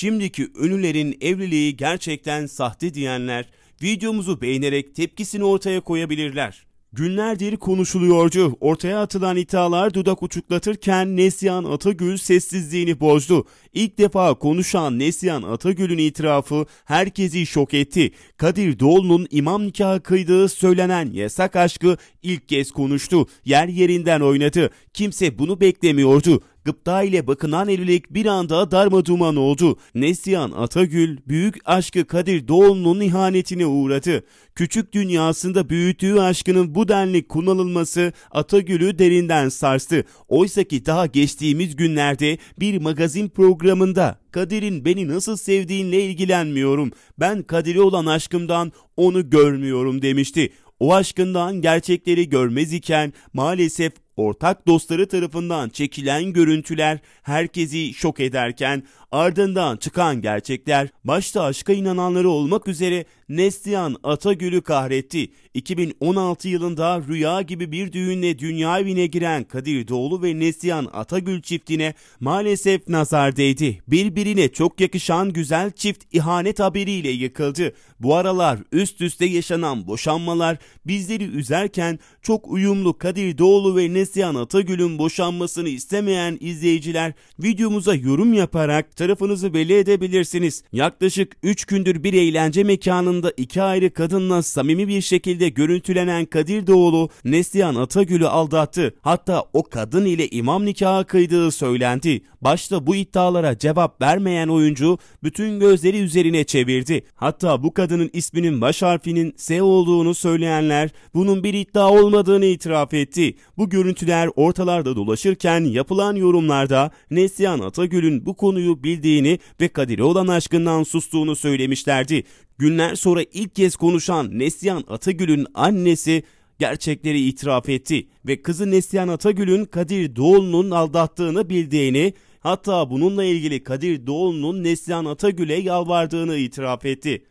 Şimdiki ünlülerin evliliği gerçekten sahte diyenler videomuzu beğenerek tepkisini ortaya koyabilirler. Günlerdir konuşuluyordu. Ortaya atılan iddialar dudak uçuklatırken Neslihan Atagül sessizliğini bozdu. İlk defa konuşan Neslihan Atagül'ün itirafı herkesi şok etti. Kadir Doğulu'nun imam nikahı kıydığı söylenen yasak aşkı ilk kez konuştu. Yer yerinden oynadı. Kimse bunu beklemiyordu gıpta ile bakınan evlilik bir anda darmaduman oldu. Neslihan Atagül, büyük aşkı Kadir Doğulu'nun ihanetine uğradı. Küçük dünyasında büyüttüğü aşkının bu denli kullanılması Atagül'ü derinden sarstı. Oysa ki daha geçtiğimiz günlerde bir magazin programında Kadir'in beni nasıl sevdiğinle ilgilenmiyorum. Ben Kadir'e olan aşkımdan onu görmüyorum demişti. O aşkından gerçekleri görmez iken maalesef ortak dostları tarafından çekilen görüntüler herkesi şok ederken ardından çıkan gerçekler başta aşka inananları olmak üzere Neslihan Atagül'ü kahretti. 2016 yılında rüya gibi bir düğünle dünya evine giren Kadir Doğulu ve Neslihan Atagül çiftine maalesef nazar değdi. Birbirine çok yakışan güzel çift ihanet haberiyle yıkıldı. Bu aralar üst üste yaşanan boşanmalar bizleri üzerken çok uyumlu Kadir Doğulu ve Neslihan Atagül'ün boşanmasını istemeyen izleyiciler videomuza yorum yaparak tarafınızı belli edebilirsiniz. Yaklaşık 3 gündür bir eğlence mekanında sırasında iki ayrı kadınla samimi bir şekilde görüntülenen Kadir Doğulu, Neslihan Atagül'ü aldattı. Hatta o kadın ile imam nikahı kıydığı söylendi. Başta bu iddialara cevap vermeyen oyuncu bütün gözleri üzerine çevirdi. Hatta bu kadının isminin baş harfinin S olduğunu söyleyenler bunun bir iddia olmadığını itiraf etti. Bu görüntüler ortalarda dolaşırken yapılan yorumlarda Neslihan Atagül'ün bu konuyu bildiğini ve Kadir'e olan aşkından sustuğunu söylemişlerdi. Günler sonra ilk kez konuşan Neslihan Atagül'ün annesi gerçekleri itiraf etti ve kızı Neslihan Atagül'ün Kadir Doğulu'nun aldattığını bildiğini hatta bununla ilgili Kadir Doğulu'nun Neslihan Atagül'e yalvardığını itiraf etti.